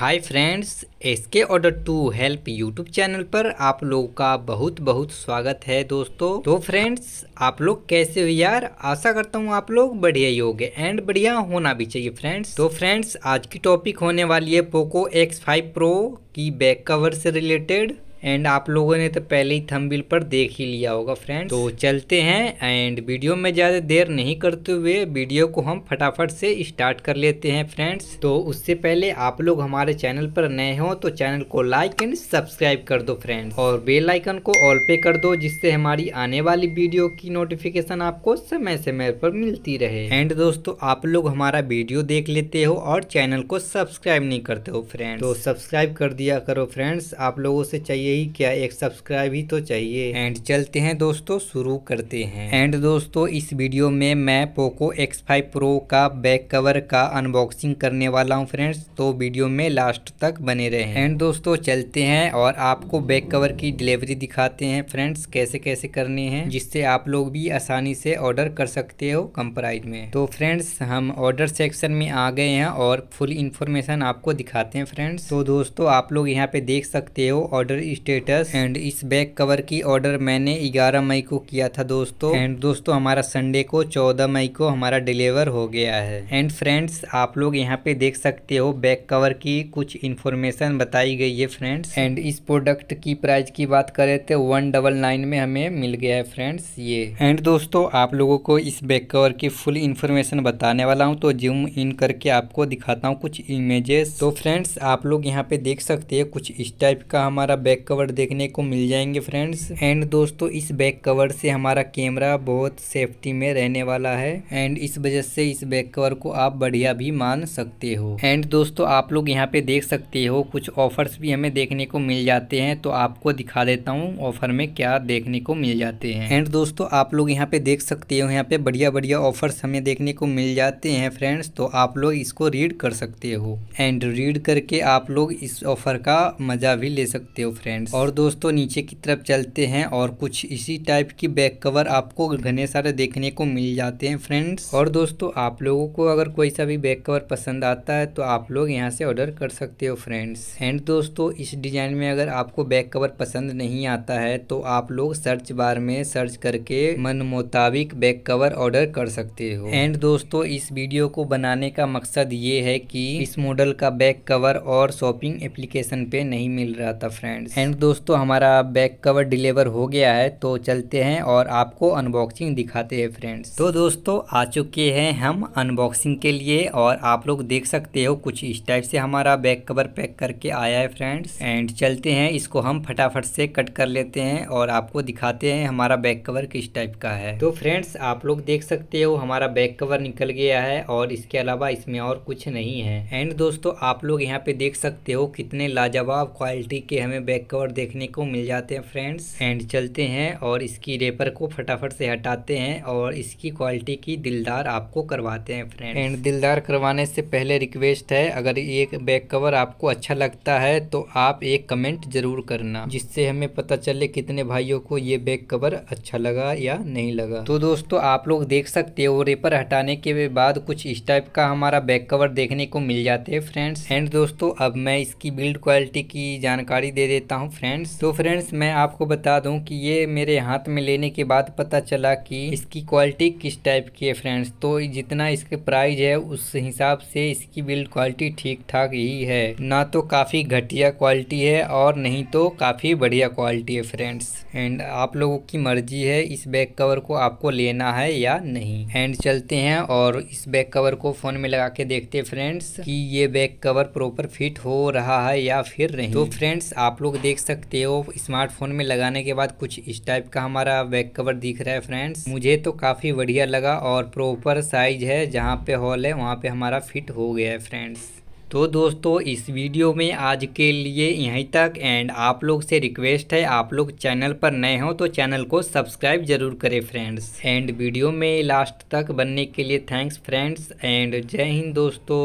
hi friends SK order to help YouTube channel पर आप लोगों का बहुत बहुत स्वागत है दोस्तों तो फ्रेंड्स आप लोग कैसे हो यार आशा करता हूँ आप लोग बढ़िया ही होंगे एंड बढ़िया होना भी चाहिए फ्रेंड्स तो फ्रेंड्स आज की टॉपिक होने वाली है पोको एक्स फाइव प्रो की बैक कवर से रिलेटेड एंड आप लोगों ने तो पहले ही थंबिल पर देख ही लिया होगा फ्रेंड तो चलते हैं एंड वीडियो में ज़्यादा देर नहीं करते हुए वीडियो को हम फटाफट से स्टार्ट कर लेते हैं फ्रेंड्स तो उससे पहले आप लोग हमारे चैनल पर नए हो तो चैनल को लाइक एंड सब्सक्राइब कर दो फ्रेंड्स और बेल आइकन को ऑल पे कर दो जिससे हमारी आने वाली वीडियो की नोटिफिकेशन आपको समय समय पर मिलती रहे एंड दोस्तों आप लोग हमारा वीडियो देख लेते हो और चैनल को सब्सक्राइब नहीं करते हो फ्रेंड्स तो सब्सक्राइब कर दिया करो फ्रेंड्स आप लोगों से चाहिए चाहिए ही क्या एक सब्सक्राइब ही तो चाहिए एंड चलते हैं दोस्तों शुरू करते हैं एंड दोस्तों इस वीडियो में मैं पोको एक्स फाइव प्रो का बैक कवर का अनबॉक्सिंग करने वाला हूँ फ्रेंड्स तो वीडियो में लास्ट तक बने रहे एंड दोस्तों चलते हैं और आपको बैक कवर की डिलीवरी दिखाते हैं फ्रेंड्स कैसे कैसे करने हैं जिससे आप लोग भी आसानी से ऑर्डर कर सकते हो कम प्राइस में तो फ्रेंड्स हम ऑर्डर सेक्शन में आ गए हैं और फुल इंफॉर्मेशन आपको दिखाते हैं फ्रेंड्स तो दोस्तों आप लोग यहाँ पे देख सकते हो ऑर्डर स्टेटस एंड इस बैक कवर की ऑर्डर मैंने 11 मई को किया था दोस्तों एंड दोस्तों हमारा संडे को 14 मई को हमारा डिलीवर हो गया है एंड फ्रेंड्स आप लोग यहाँ पे देख सकते हो बैक कवर की कुछ इन्फॉर्मेशन बताई गई है फ्रेंड्स एंड इस प्रोडक्ट की प्राइस की बात करें तो वन डबल नाइन में हमें मिल गया है फ्रेंड्स ये एंड दोस्तों आप लोगों को इस बैक कवर की फुल इन्फॉर्मेशन बताने वाला हूँ तो जूम इन करके आपको दिखाता हूँ कुछ इमेजेस तो फ्रेंड्स आप लोग यहाँ पे देख सकते हैं कुछ इस टाइप का हमारा बैक कवर देखने को मिल जाएंगे फ्रेंड्स एंड दोस्तों इस बैक कवर से हमारा कैमरा बहुत सेफ्टी में रहने वाला है एंड इस वजह से इस बैक कवर को आप बढ़िया भी मान सकते हो एंड दोस्तों आप लोग यहाँ पे देख सकते हो कुछ ऑफर्स भी हमें देखने को मिल जाते हैं तो आपको दिखा देता हूँ ऑफर में क्या देखने को मिल जाते हैं एंड दोस्तों आप लोग यहाँ पे देख सकते हो यहाँ पे बढ़िया बढ़िया ऑफर्स हमें देखने को मिल जाते हैं फ्रेंड्स तो आप लोग इसको रीड कर सकते हो एंड रीड करके आप लोग इस ऑफर का मज़ा भी ले सकते हो फ्रेंड्स फ्रेंड्स और दोस्तों नीचे की तरफ चलते हैं और कुछ इसी टाइप की बैक कवर आपको घने सारे देखने को मिल जाते हैं फ्रेंड्स और दोस्तों आप लोगों को अगर कोई सा भी बैक कवर पसंद आता है तो आप लोग यहाँ से ऑर्डर कर सकते हो फ्रेंड्स एंड दोस्तों इस डिज़ाइन में अगर आपको बैक कवर पसंद नहीं आता है तो आप लोग सर्च बार में सर्च करके मन मुताबिक बैक कवर ऑर्डर कर सकते हो एंड दोस्तों इस वीडियो को बनाने का मकसद ये है की इस मॉडल का बैक कवर और शॉपिंग एप्लीकेशन पे नहीं मिल रहा था फ्रेंड्स एंड एंड दोस्तों हमारा बैक कवर डिलीवर हो गया है तो चलते हैं और आपको अनबॉक्सिंग दिखाते हैं फ्रेंड्स तो दोस्तों आ चुके हैं हम अनबॉक्सिंग के लिए और आप लोग देख सकते हो कुछ इस टाइप से हमारा बैक कवर पैक करके आया है फ्रेंड्स एंड चलते हैं इसको हम फटाफट से कट कर लेते हैं और आपको दिखाते हैं हमारा बैक कवर किस टाइप का है तो फ्रेंड्स आप लोग देख सकते हो हमारा बैक कवर निकल गया है और इसके अलावा इसमें और कुछ नहीं है एंड दोस्तों आप लोग यहाँ पे देख सकते हो कितने लाजवाब क्वालिटी के हमें बैक कवर देखने को मिल जाते हैं फ्रेंड्स एंड चलते हैं और इसकी रेपर को फटाफट से हटाते हैं और इसकी क्वालिटी की दिलदार आपको करवाते हैं फ्रेंड्स एंड दिलदार करवाने से पहले रिक्वेस्ट है अगर ये बैक कवर आपको अच्छा लगता है तो आप एक कमेंट जरूर करना जिससे हमें पता चले कितने भाइयों को ये बैक कवर अच्छा लगा या नहीं लगा तो दोस्तों आप लोग देख सकते हो रेपर हटाने के बाद कुछ इस टाइप का हमारा बैक कवर देखने को मिल जाते हैं फ्रेंड्स एंड दोस्तों अब मैं इसकी बिल्ड क्वालिटी की जानकारी दे देता हूँ हूँ फ्रेंड्स तो फ्रेंड्स मैं आपको बता दूँ कि ये मेरे हाथ में लेने के बाद पता चला कि इसकी क्वालिटी किस टाइप की है फ्रेंड्स तो जितना इसके प्राइस है उस हिसाब से इसकी बिल्ड क्वालिटी ठीक ठाक ही है ना तो काफ़ी घटिया क्वालिटी है और नहीं तो काफ़ी बढ़िया क्वालिटी है फ्रेंड्स एंड आप लोगों की मर्जी है इस बैक कवर को आपको लेना है या नहीं एंड चलते हैं और इस बैक कवर को फ़ोन में लगा के देखते हैं फ्रेंड्स कि ये बैक कवर प्रॉपर फिट हो रहा है या फिर नहीं तो फ्रेंड्स आप लोग देख देख सकते हो स्मार्टफोन में लगाने के बाद कुछ इस टाइप का हमारा बैक कवर दिख रहा है फ्रेंड्स मुझे तो काफ़ी बढ़िया लगा और प्रॉपर साइज है जहाँ पे हॉल है वहाँ पे हमारा फिट हो गया है फ्रेंड्स तो दोस्तों इस वीडियो में आज के लिए यहीं तक एंड आप लोग से रिक्वेस्ट है आप लोग चैनल पर नए हो तो चैनल को सब्सक्राइब जरूर करें फ्रेंड्स एंड वीडियो में लास्ट तक बनने के लिए थैंक्स फ्रेंड्स एंड जय हिंद दोस्तों